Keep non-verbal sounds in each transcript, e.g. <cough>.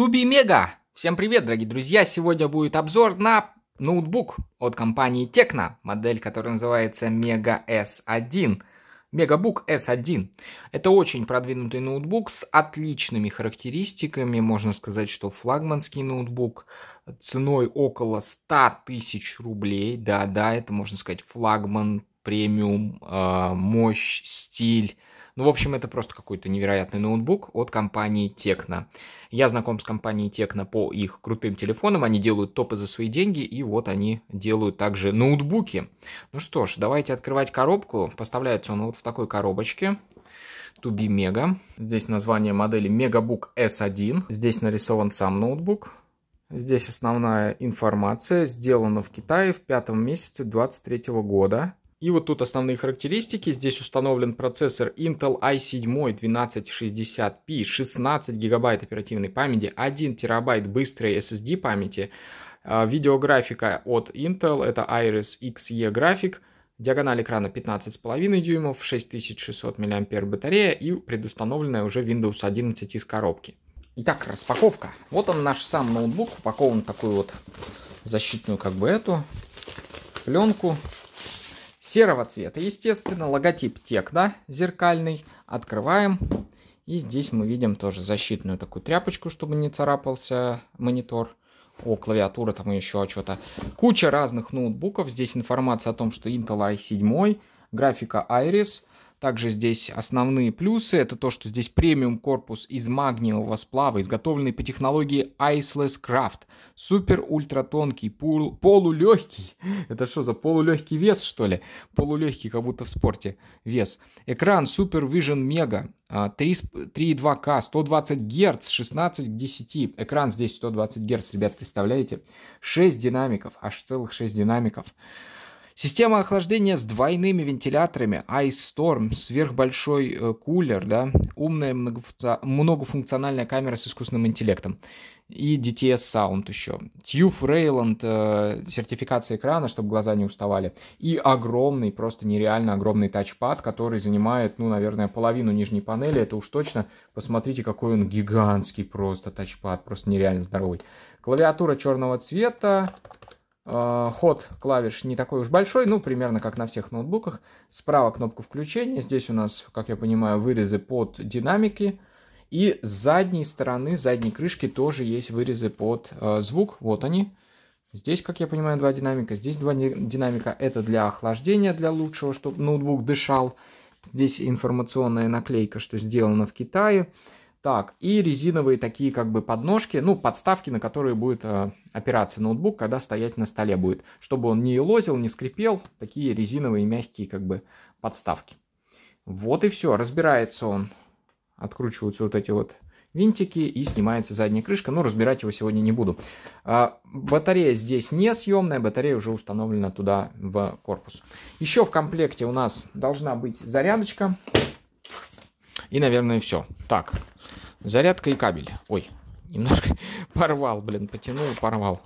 Туби Мега! Всем привет, дорогие друзья! Сегодня будет обзор на ноутбук от компании Tecno, модель, которая называется Mega S1. Мегабук S1. Это очень продвинутый ноутбук с отличными характеристиками. Можно сказать, что флагманский ноутбук ценой около 100 тысяч рублей. Да, да, это можно сказать флагман, премиум, э, мощь, стиль ну, в общем, это просто какой-то невероятный ноутбук от компании Tecno. Я знаком с компанией Tecno по их крутым телефонам. Они делают топы за свои деньги, и вот они делают также ноутбуки. Ну что ж, давайте открывать коробку. Поставляется он вот в такой коробочке. Туби Мега. Здесь название модели MegaBook S1. Здесь нарисован сам ноутбук. Здесь основная информация. Сделано в Китае в пятом месяце 23 года. И вот тут основные характеристики. Здесь установлен процессор Intel i7-1260p, 16 гигабайт оперативной памяти, 1 терабайт быстрой SSD памяти. А, видеографика от Intel, это Iris XE график, диагональ экрана 15,5 дюймов, 6600 мА батарея и предустановленная уже Windows 11 из коробки. Итак, распаковка. Вот он наш сам ноутбук, упакован в такую вот защитную как бы эту пленку серого цвета, естественно, логотип Текна зеркальный. Открываем. И здесь мы видим тоже защитную такую тряпочку, чтобы не царапался монитор. О, клавиатура, там еще что-то. Куча разных ноутбуков. Здесь информация о том, что Intel i7, графика Iris – также здесь основные плюсы. Это то, что здесь премиум корпус из магниевого сплава, изготовленный по технологии Iceless Craft. Супер ультратонкий, пол, полулегкий. <laughs> Это что за полулегкий вес, что ли? Полулегкий, как будто в спорте вес. Экран Super Vision Mega. 3,2К, 120 Гц, 16 к 10. Экран здесь 120 Гц, ребят, представляете? 6 динамиков, аж целых 6 динамиков. Система охлаждения с двойными вентиляторами, Ice Storm, сверхбольшой э, кулер, да, умная многофункциональная камера с искусственным интеллектом и DTS Sound еще. Тьюф Рейланд, э, сертификация экрана, чтобы глаза не уставали. И огромный, просто нереально огромный тачпад, который занимает, ну, наверное, половину нижней панели, это уж точно. Посмотрите, какой он гигантский просто тачпад, просто нереально здоровый. Клавиатура черного цвета, Э, ход клавиш не такой уж большой, ну, примерно как на всех ноутбуках. Справа кнопка включения, здесь у нас, как я понимаю, вырезы под динамики. И с задней стороны, задней крышки тоже есть вырезы под э, звук, вот они. Здесь, как я понимаю, два динамика, здесь два динамика. Это для охлаждения, для лучшего, чтобы ноутбук дышал. Здесь информационная наклейка, что сделано в Китае. Так, и резиновые такие как бы подножки, ну, подставки, на которые будет э, опираться ноутбук, когда стоять на столе будет, чтобы он не лозил, не скрипел, такие резиновые мягкие как бы подставки. Вот и все, разбирается он. Откручиваются вот эти вот винтики и снимается задняя крышка, но разбирать его сегодня не буду. А, батарея здесь не съемная, батарея уже установлена туда в корпус. Еще в комплекте у нас должна быть зарядочка. И, наверное, все. Так, Зарядка и кабель. Ой, немножко <laughs> порвал, блин, потянул, порвал.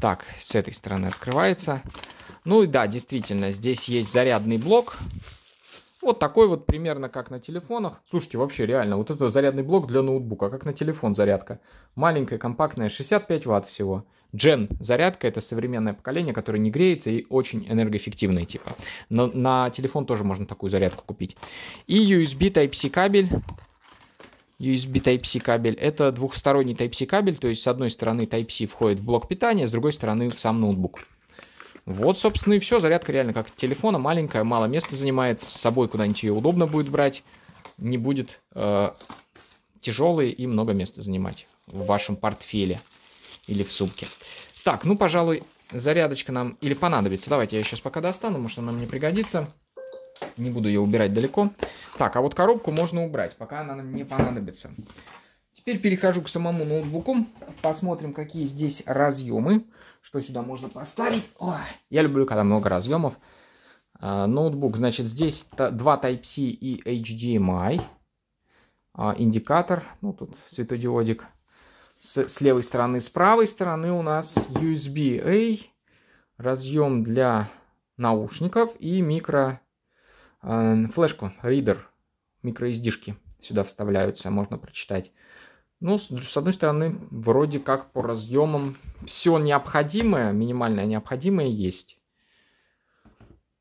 Так, с этой стороны открывается. Ну и да, действительно, здесь есть зарядный блок. Вот такой вот примерно как на телефонах. Слушайте, вообще реально, вот это зарядный блок для ноутбука, как на телефон зарядка. Маленькая, компактная, 65 ватт всего. Джен зарядка это современное поколение, которое не греется и очень энергоэффективное типа. Но на телефон тоже можно такую зарядку купить. И USB Type-C кабель USB Type-C кабель. Это двухсторонний Type-C кабель, то есть с одной стороны Type-C входит в блок питания, с другой стороны в сам ноутбук. Вот, собственно, и все. Зарядка реально как телефона, маленькая, мало места занимает. С собой куда-нибудь ее удобно будет брать. Не будет э, тяжелой и много места занимать в вашем портфеле или в сумке. Так, ну, пожалуй, зарядочка нам или понадобится. Давайте я сейчас пока достану, может она мне пригодится. Не буду ее убирать далеко. Так, а вот коробку можно убрать, пока она нам не понадобится. Теперь перехожу к самому ноутбуку. Посмотрим, какие здесь разъемы. Что сюда можно поставить. О, я люблю, когда много разъемов. А, ноутбук, значит, здесь два Type-C и HDMI. А, индикатор, ну тут светодиодик. С, с левой стороны, с правой стороны у нас USB-A. Разъем для наушников и микро флешку, ридер, микроиздишки сюда вставляются, можно прочитать. Ну, с одной стороны, вроде как по разъемам все необходимое, минимальное необходимое есть.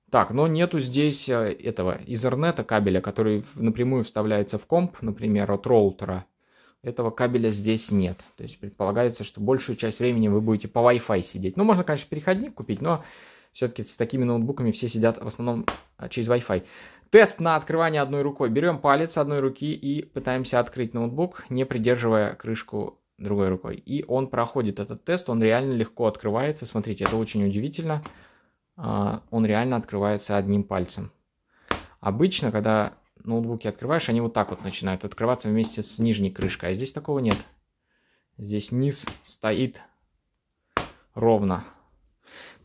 Так, но нету здесь э, этого изернета кабеля, который напрямую вставляется в комп, например, от роутера. Этого кабеля здесь нет. То есть предполагается, что большую часть времени вы будете по Wi-Fi сидеть. Ну, можно, конечно, переходник купить, но все-таки с такими ноутбуками все сидят в основном а, через Wi-Fi. Тест на открывание одной рукой. Берем палец одной руки и пытаемся открыть ноутбук, не придерживая крышку другой рукой. И он проходит этот тест, он реально легко открывается. Смотрите, это очень удивительно. А, он реально открывается одним пальцем. Обычно, когда ноутбуки открываешь, они вот так вот начинают открываться вместе с нижней крышкой. А здесь такого нет. Здесь низ стоит ровно.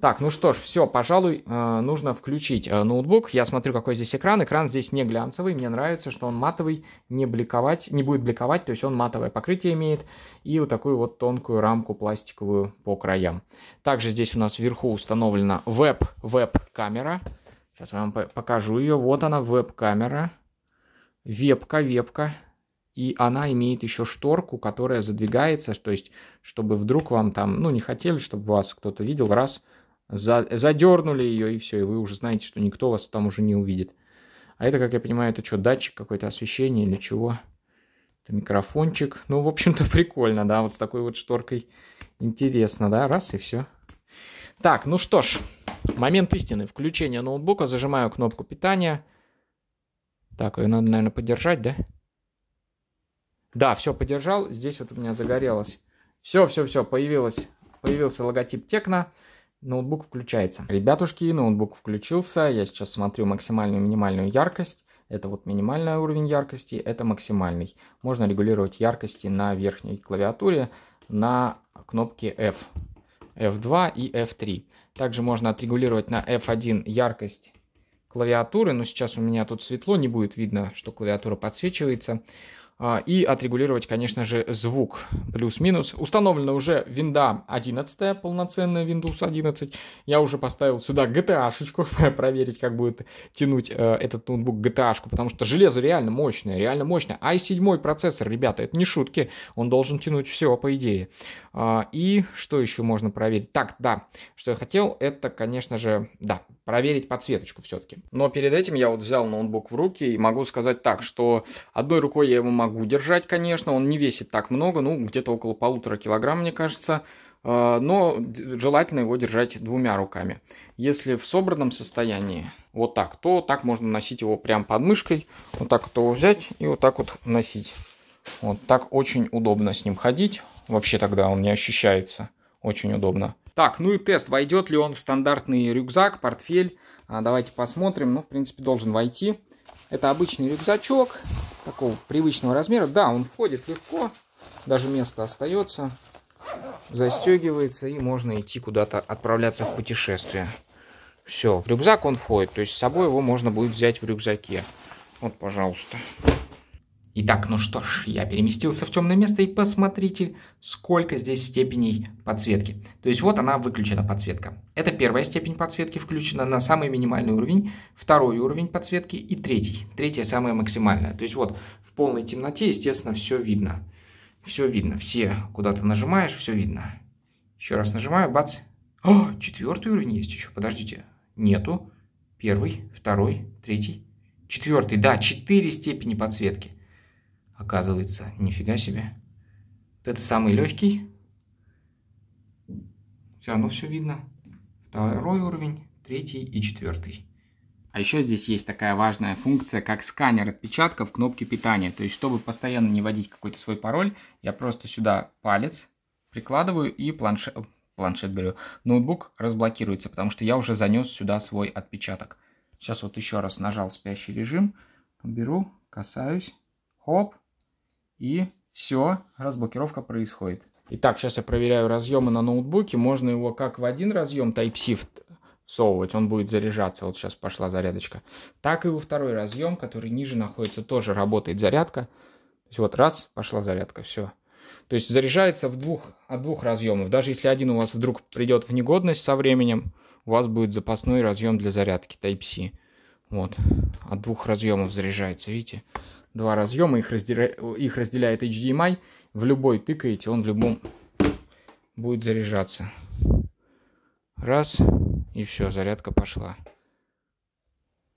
Так, ну что ж, все, пожалуй, э, нужно включить э, ноутбук. Я смотрю, какой здесь экран. Экран здесь не глянцевый, мне нравится, что он матовый, не бликовать, не будет бликовать, то есть он матовое покрытие имеет и вот такую вот тонкую рамку пластиковую по краям. Также здесь у нас вверху установлена веб-веб-камера. Сейчас вам покажу ее. Вот она, веб-камера. Вебка, вебка и она имеет еще шторку, которая задвигается, то есть, чтобы вдруг вам там, ну, не хотели, чтобы вас кто-то видел, раз, за, задернули ее, и все, и вы уже знаете, что никто вас там уже не увидит. А это, как я понимаю, это что, датчик какой-то освещения или чего? Это микрофончик. Ну, в общем-то, <laughs> прикольно, да, вот с такой вот шторкой. Интересно, да, раз, и все. Так, ну что ж, момент истины. Включение ноутбука, зажимаю кнопку питания. Так, ее надо, наверное, подержать, да? Да. Да, все, подержал. Здесь вот у меня загорелось. Все, все, все, появилось, появился логотип Текна. Ноутбук включается. Ребятушки, ноутбук включился. Я сейчас смотрю максимальную и минимальную яркость. Это вот минимальный уровень яркости, это максимальный. Можно регулировать яркости на верхней клавиатуре на кнопке F. F2 и F3. Также можно отрегулировать на F1 яркость клавиатуры, но сейчас у меня тут светло, не будет видно, что клавиатура подсвечивается. А, и отрегулировать, конечно же, звук плюс-минус. Установлена уже винда 11, полноценная Windows 11. Я уже поставил сюда GTA-шечку, <laughs> проверить, как будет тянуть э, этот ноутбук GTA-шку, потому что железо реально мощное, реально мощное. i7 а процессор, ребята, это не шутки, он должен тянуть все, по идее. Э, и что еще можно проверить? Так, да, что я хотел, это, конечно же, да, проверить подсветочку все-таки. Но перед этим я вот взял ноутбук в руки и могу сказать так, что одной рукой я его могу держать, конечно, он не весит так много, ну, где-то около полутора килограмм, мне кажется, э, но желательно его держать двумя руками. Если в собранном состоянии вот так, то так можно носить его прям под мышкой, вот так вот его взять и вот так вот носить. Вот так очень удобно с ним ходить, вообще тогда он не ощущается, очень удобно. Так, ну и тест, войдет ли он в стандартный рюкзак, портфель. А, давайте посмотрим. Ну, в принципе, должен войти. Это обычный рюкзачок такого привычного размера. Да, он входит легко, даже место остается, застегивается и можно идти куда-то отправляться в путешествие. Все, в рюкзак он входит, то есть с собой его можно будет взять в рюкзаке. Вот, пожалуйста. Итак, ну что ж, я переместился в темное место и посмотрите, сколько здесь степеней подсветки. То есть вот она выключена подсветка. Это первая степень подсветки включена на самый минимальный уровень, второй уровень подсветки и третий. Третья самая максимальная. То есть вот в полной темноте, естественно, все видно. Все видно, все куда-то нажимаешь, все видно. Еще раз нажимаю, бац. О, четвертый уровень есть еще, подождите. Нету. Первый, второй, третий, четвертый. Да, четыре степени подсветки. Оказывается, нифига себе. Вот это самый легкий. Все равно все видно. Второй уровень, третий и четвертый. А еще здесь есть такая важная функция, как сканер отпечатков кнопки питания. То есть, чтобы постоянно не вводить какой-то свой пароль, я просто сюда палец прикладываю и планшет, планшет беру. Ноутбук разблокируется, потому что я уже занес сюда свой отпечаток. Сейчас вот еще раз нажал спящий режим, беру, касаюсь, хоп, и все, разблокировка происходит. Итак, сейчас я проверяю разъемы на ноутбуке. Можно его как в один разъем Type-C всовывать, он будет заряжаться. Вот сейчас пошла зарядочка. Так и во второй разъем, который ниже находится, тоже работает зарядка. То есть вот раз, пошла зарядка, все. То есть заряжается в двух, от двух разъемов. Даже если один у вас вдруг придет в негодность со временем, у вас будет запасной разъем для зарядки Type-C. Вот, от двух разъемов заряжается, видите? два разъема, их, разделя... их разделяет HDMI. В любой тыкаете, он в любом будет заряжаться. Раз, и все, зарядка пошла.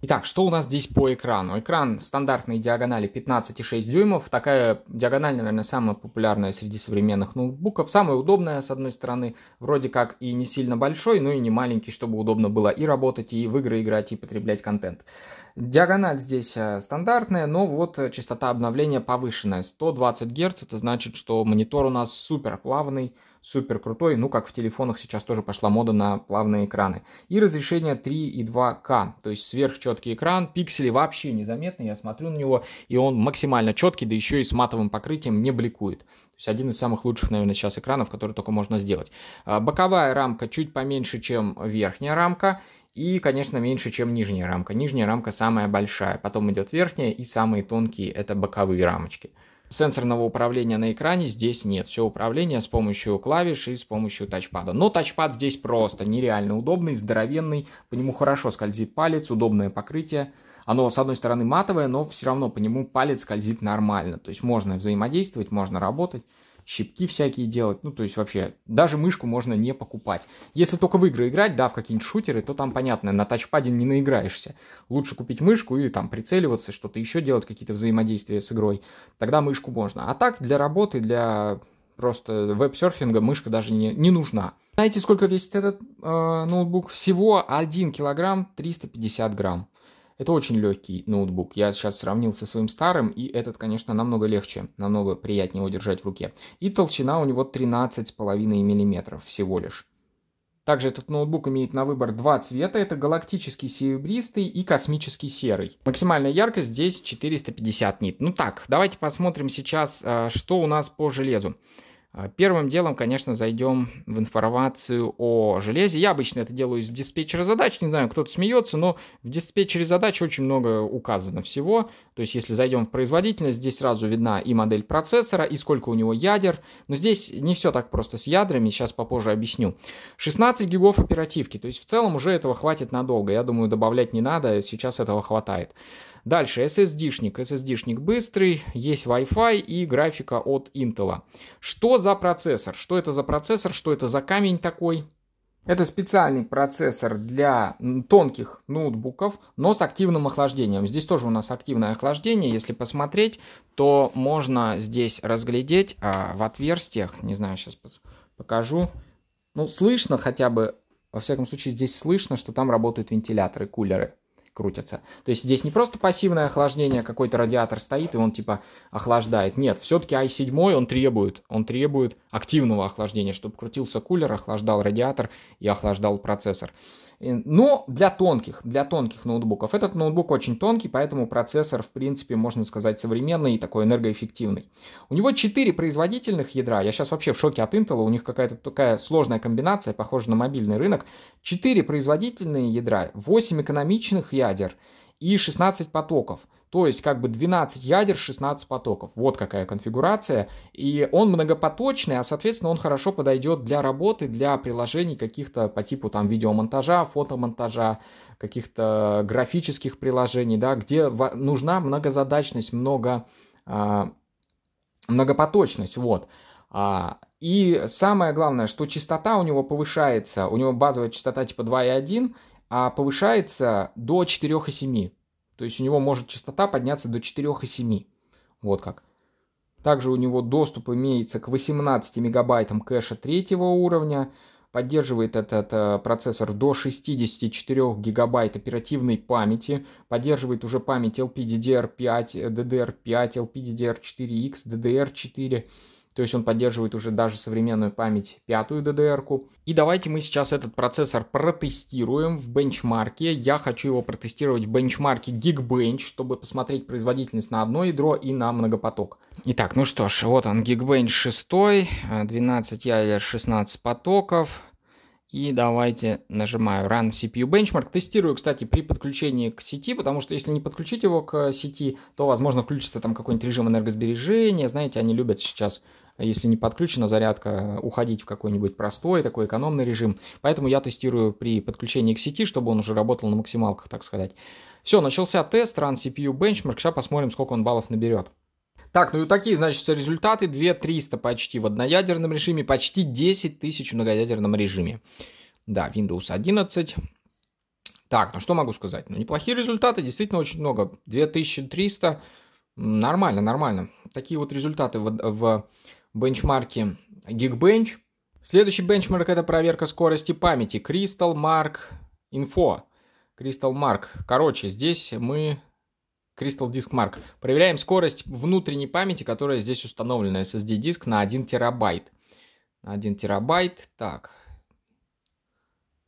Итак, что у нас здесь по экрану? Экран стандартной диагонали 15,6 дюймов. Такая диагональ, наверное, самая популярная среди современных ноутбуков. Самая удобная, с одной стороны, вроде как и не сильно большой, но и не маленький, чтобы удобно было и работать, и в игры играть, и потреблять контент. Диагональ здесь э, стандартная, но вот э, частота обновления повышенная. 120 Гц, это значит, что монитор у нас супер плавный, супер крутой, ну как в телефонах сейчас тоже пошла мода на плавные экраны. И разрешение 3,2К, то есть сверхчеткий экран, пиксели вообще незаметны, я смотрю на него, и он максимально четкий, да еще и с матовым покрытием не бликует. То есть один из самых лучших, наверное, сейчас экранов, которые только можно сделать. А, боковая рамка чуть поменьше, чем верхняя рамка, и, конечно, меньше, чем нижняя рамка. Нижняя рамка самая большая, потом идет верхняя и самые тонкие, это боковые рамочки. Сенсорного управления на экране здесь нет. Все управление с помощью клавиш и с помощью тачпада. Но тачпад здесь просто нереально удобный, здоровенный. По нему хорошо скользит палец, удобное покрытие. Оно, с одной стороны, матовое, но все равно по нему палец скользит нормально. То есть можно взаимодействовать, можно работать щипки всякие делать, ну, то есть вообще, даже мышку можно не покупать. Если только в игры играть, да, в какие-нибудь шутеры, то там, понятно, на тачпаде не наиграешься. Лучше купить мышку и там прицеливаться, что-то еще делать, какие-то взаимодействия с игрой, тогда мышку можно. А так, для работы, для просто веб-серфинга мышка даже не, не нужна. Знаете, сколько весит этот э, ноутбук? Всего 1 килограмм 350 грамм. Это очень легкий ноутбук. Я сейчас сравнил со своим старым, и этот, конечно, намного легче, намного приятнее его держать в руке. И толщина у него 13,5 мм всего лишь. Также этот ноутбук имеет на выбор два цвета, это галактический серебристый и космический серый. Максимальная яркость здесь 450 нит. Ну так, давайте посмотрим сейчас, э, что у нас по железу. А, первым делом, конечно, зайдем в информацию о железе. Я обычно это делаю из диспетчера задач, не знаю, кто-то смеется, но в диспетчере задач очень много указано всего. То есть, если зайдем в производительность, здесь сразу видна и модель процессора, и сколько у него ядер. Но здесь не все так просто с ядрами, сейчас попозже объясню. 16 гигов оперативки, то есть в целом уже этого хватит надолго. Я думаю, добавлять не надо, сейчас этого хватает. Дальше SSD-шник. SSD-шник быстрый, есть Wi-Fi и графика от Intel. Что за процессор? Что это за процессор? Что это за камень такой? Это специальный процессор для тонких ноутбуков, но с активным охлаждением. Здесь тоже у нас активное охлаждение. Если посмотреть, то можно здесь разглядеть а, в отверстиях, не знаю, сейчас покажу. Ну, слышно хотя бы, во всяком случае, здесь слышно, что там работают вентиляторы, кулеры крутятся. То есть здесь не просто пассивное охлаждение, а какой-то радиатор стоит и он типа охлаждает. Нет, все-таки i7 он требует, он требует активного охлаждения, чтобы крутился кулер, охлаждал радиатор и охлаждал процессор. Но для тонких, для тонких ноутбуков. Этот ноутбук очень тонкий, поэтому процессор, в принципе, можно сказать, современный и такой энергоэффективный. У него 4 производительных ядра. Я сейчас вообще в шоке от Intel. У них какая-то такая сложная комбинация, похожа на мобильный рынок. 4 производительные ядра, 8 экономичных ядер и 16 потоков – то есть как бы 12 ядер, 16 потоков. Вот какая конфигурация. И он многопоточный, а соответственно он хорошо подойдет для работы, для приложений каких-то по типу там видеомонтажа, фотомонтажа, каких-то графических приложений, да, где нужна многозадачность, много, а, многопоточность. Вот. А, и самое главное, что частота у него повышается, у него базовая частота типа 2,1, а повышается до 4,7. То есть у него может частота подняться до 4,7. Вот как. Также у него доступ имеется к 18 мегабайтам кэша третьего уровня. Поддерживает этот э, процессор до 64 гигабайт оперативной памяти. Поддерживает уже память LPDDR5, DDR5, LPDDR4X, DDR4 то есть он поддерживает уже даже современную память пятую DDR-ку. И давайте мы сейчас этот процессор протестируем в бенчмарке. Я хочу его протестировать в бенчмарке Geekbench, чтобы посмотреть производительность на одно ядро и на многопоток. Итак, ну что ж, вот он Geekbench 6, 12 ядер, 16 потоков. И давайте нажимаю Run CPU Benchmark. Тестирую, кстати, при подключении к сети, потому что если не подключить его к сети, то, возможно, включится там какой-нибудь режим энергосбережения. Знаете, они любят сейчас если не подключена зарядка, уходить в какой-нибудь простой, такой экономный режим. Поэтому я тестирую при подключении к сети, чтобы он уже работал на максималках, так сказать. Все, начался тест, Run CPU Benchmark. Сейчас посмотрим, сколько он баллов наберет. Так, ну и такие, значит, результаты. 2300 почти в одноядерном режиме, почти 10 тысяч в многоядерном режиме. Да, Windows 11. Так, ну что могу сказать? Ну, неплохие результаты, действительно очень много. 2300, нормально, нормально. Такие вот результаты в, в бенчмарки Geekbench. Следующий бенчмарк – это проверка скорости памяти Crystal Mark Info. Crystal Mark. Короче, здесь мы Crystal Disk Mark. Проверяем скорость внутренней памяти, которая здесь установлена. SSD диск на 1 терабайт. На 1 терабайт. Так.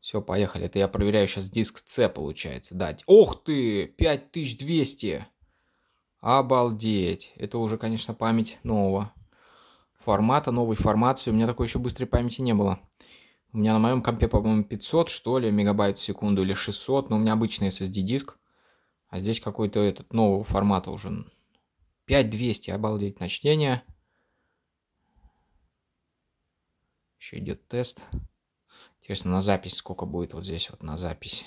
Все, поехали. Это я проверяю сейчас диск C получается. Дать. Ох ты! 5200! Обалдеть! Это уже, конечно, память нового формата, новой формации. У меня такой еще быстрой памяти не было. У меня на моем компе, по-моему, 500, что ли, мегабайт в секунду или 600, но у меня обычный SSD-диск, а здесь какой-то этот нового формата уже. 5200, обалдеть, на чтение. Еще идет тест. Интересно, на запись сколько будет вот здесь вот на запись?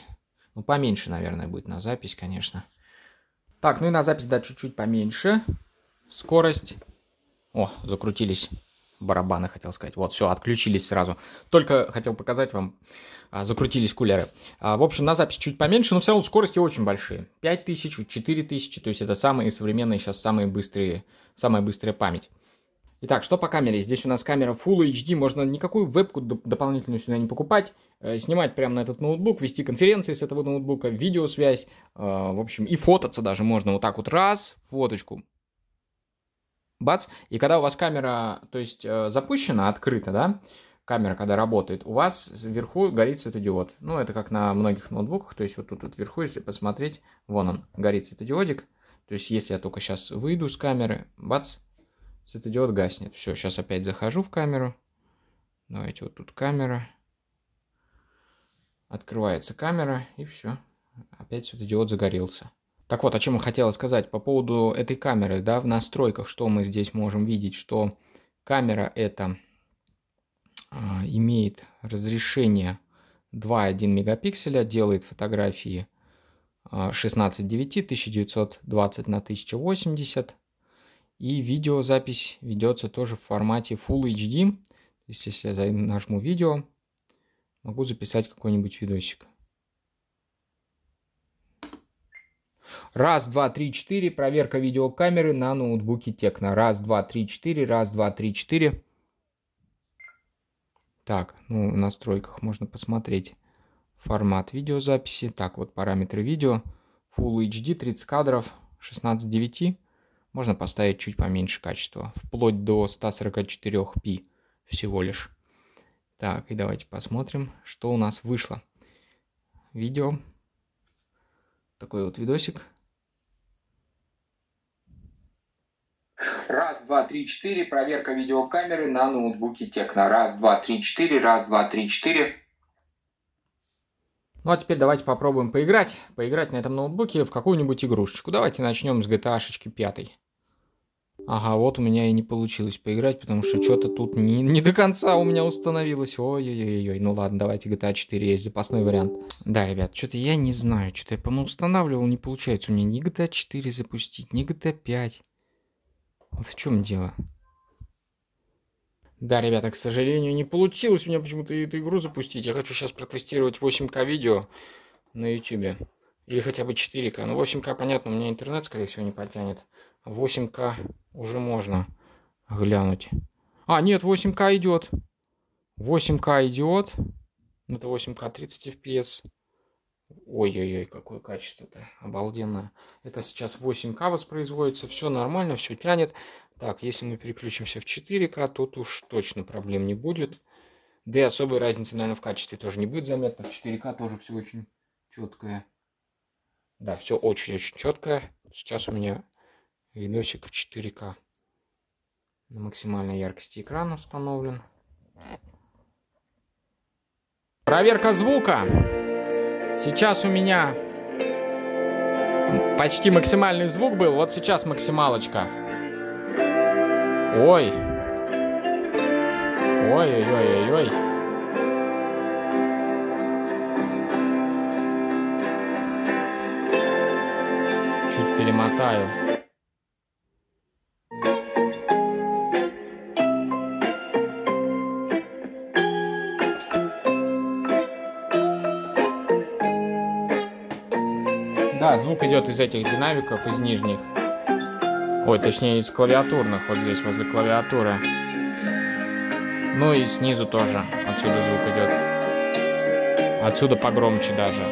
Ну, поменьше, наверное, будет на запись, конечно. Так, ну и на запись, да, чуть-чуть поменьше. Скорость о, закрутились барабаны, хотел сказать. Вот, все, отключились сразу. Только хотел показать вам, а, закрутились кулеры. А, в общем, на запись чуть поменьше, но все равно скорости очень большие. 5000, 4000, то есть это самые современные сейчас, самые быстрые, самая быстрая память. Итак, что по камере? Здесь у нас камера Full HD, можно никакую вебку доп дополнительную сюда не покупать, э, снимать прямо на этот ноутбук, вести конференции с этого ноутбука, видеосвязь, э, в общем, и фототься даже можно вот так вот раз, фоточку, бац, и когда у вас камера, то есть э, запущена, открыта, да, камера, когда работает, у вас вверху горит светодиод. Ну, это как на многих ноутбуках, то есть вот тут вот вверху, если посмотреть, вон он, горит светодиодик. То есть если я только сейчас выйду с камеры, бац, светодиод гаснет. Все, сейчас опять захожу в камеру. Давайте вот тут камера. Открывается камера, и все. Опять светодиод загорелся. Так вот, о чем я хотела сказать по поводу этой камеры, да, в настройках, что мы здесь можем видеть, что камера эта а, имеет разрешение 2,1 мегапикселя, делает фотографии 16.9, а, на 1080. И видеозапись ведется тоже в формате Full HD. То есть, если я нажму видео, могу записать какой-нибудь видосик. Раз, два, три, четыре. Проверка видеокамеры на ноутбуке Текна. Раз, два, три, четыре. Раз, два, три, четыре. Так, ну, в настройках можно посмотреть формат видеозаписи. Так, вот параметры видео. Full HD, 30 кадров, 16 9. Можно поставить чуть поменьше качество, вплоть до 144p всего лишь. Так, и давайте посмотрим, что у нас вышло. Видео такой вот видосик. Раз, два, три, четыре. Проверка видеокамеры на ноутбуке Текна. Раз, два, три, четыре. Раз, два, три, четыре. Ну а теперь давайте попробуем поиграть. Поиграть на этом ноутбуке в какую-нибудь игрушечку. Давайте начнем с GTA 5. Ага, вот у меня и не получилось поиграть, потому что что-то тут не, не до конца у меня установилось. Ой-ой-ой, ну ладно, давайте GTA 4 есть запасной вариант. Да, ребят, что-то я не знаю, что-то я, по-моему, устанавливал, не получается у меня ни GTA 4 запустить, ни GTA 5. Вот в чем дело. Да, ребята, к сожалению, не получилось у меня почему-то эту игру запустить. Я хочу сейчас протестировать 8К видео на YouTube. Или хотя бы 4К. Ну, 8К, понятно, у меня интернет, скорее всего, не потянет. 8К уже можно глянуть. А, нет, 8К идет. 8К идет. Ну, это 8К 30 FPS. Ой-ой-ой, какое качество-то обалденное. Это сейчас 8К воспроизводится, все нормально, все тянет. Так, если мы переключимся в 4К, тут уж точно проблем не будет. Да и особой разницы, наверное, в качестве тоже не будет заметно. В 4К тоже все очень четкое. Да, все очень-очень четкое. Сейчас у меня видосик в 4К. На максимальной яркости экрана установлен. Проверка звука. Сейчас у меня почти максимальный звук был. Вот сейчас максималочка. Ой. Ой-ой-ой-ой-ой. Чуть перемотаю. звук идет из этих динамиков, из нижних. Ой, точнее, из клавиатурных, вот здесь, возле клавиатуры. Ну и снизу тоже отсюда звук идет. Отсюда погромче даже.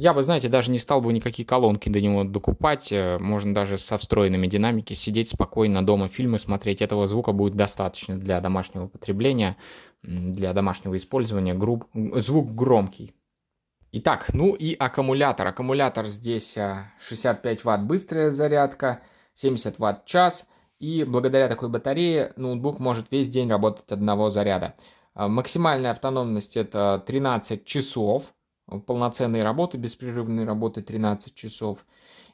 Я бы, знаете, даже не стал бы никакие колонки до него докупать. Э, можно даже со встроенными динамики сидеть спокойно дома фильмы смотреть. Этого звука будет достаточно для домашнего потребления, для домашнего использования. Груб... Звук громкий. Итак, ну и аккумулятор. Аккумулятор здесь 65 э, ватт быстрая зарядка, 70 ватт час. И благодаря такой батарее ноутбук может весь день работать одного заряда. Э, максимальная автономность это 13 часов полноценной работы, беспрерывной работы 13 часов.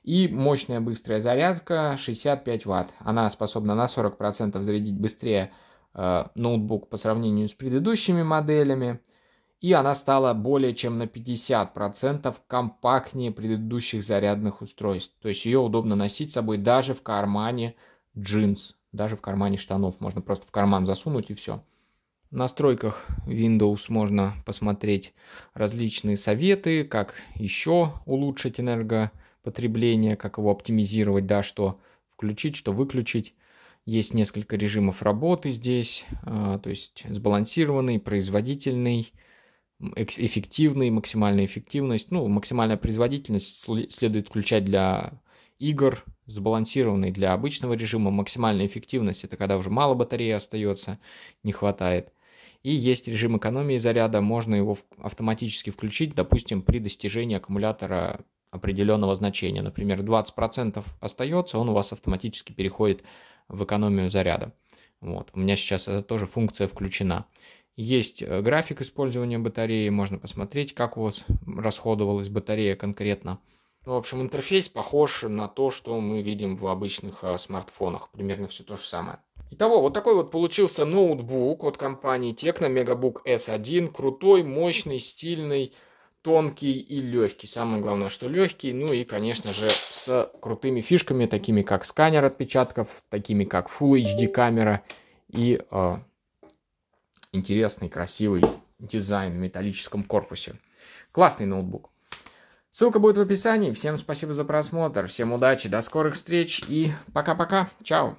И мощная быстрая зарядка 65 Вт. Она способна на 40% зарядить быстрее э, ноутбук по сравнению с предыдущими моделями. И она стала более чем на 50% компактнее предыдущих зарядных устройств. То есть ее удобно носить с собой даже в кармане джинс, даже в кармане штанов. Можно просто в карман засунуть и все настройках Windows можно посмотреть различные советы, как еще улучшить энергопотребление, как его оптимизировать, да, что включить, что выключить. Есть несколько режимов работы здесь, а, то есть сбалансированный, производительный, эффективный, максимальная эффективность. Ну, максимальная производительность следует включать для игр, сбалансированный для обычного режима. Максимальная эффективность – это когда уже мало батареи остается, не хватает. И есть режим экономии заряда, можно его автоматически включить, допустим, при достижении аккумулятора определенного значения. Например, 20% остается, он у вас автоматически переходит в экономию заряда. Вот. У меня сейчас это тоже функция включена. Есть э, график использования батареи, можно посмотреть, как у вас расходовалась батарея конкретно. Ну, в общем, интерфейс похож на то, что мы видим в обычных э, смартфонах. Примерно все то же самое. Итого, вот такой вот получился ноутбук от компании Tecno Megabook S1. Крутой, мощный, стильный, тонкий и легкий. Самое главное, что легкий. Ну и, конечно же, с крутыми фишками, такими как сканер отпечатков, такими как Full HD камера и э, интересный, красивый дизайн в металлическом корпусе. Классный ноутбук. Ссылка будет в описании. Всем спасибо за просмотр, всем удачи, до скорых встреч и пока-пока. Чао.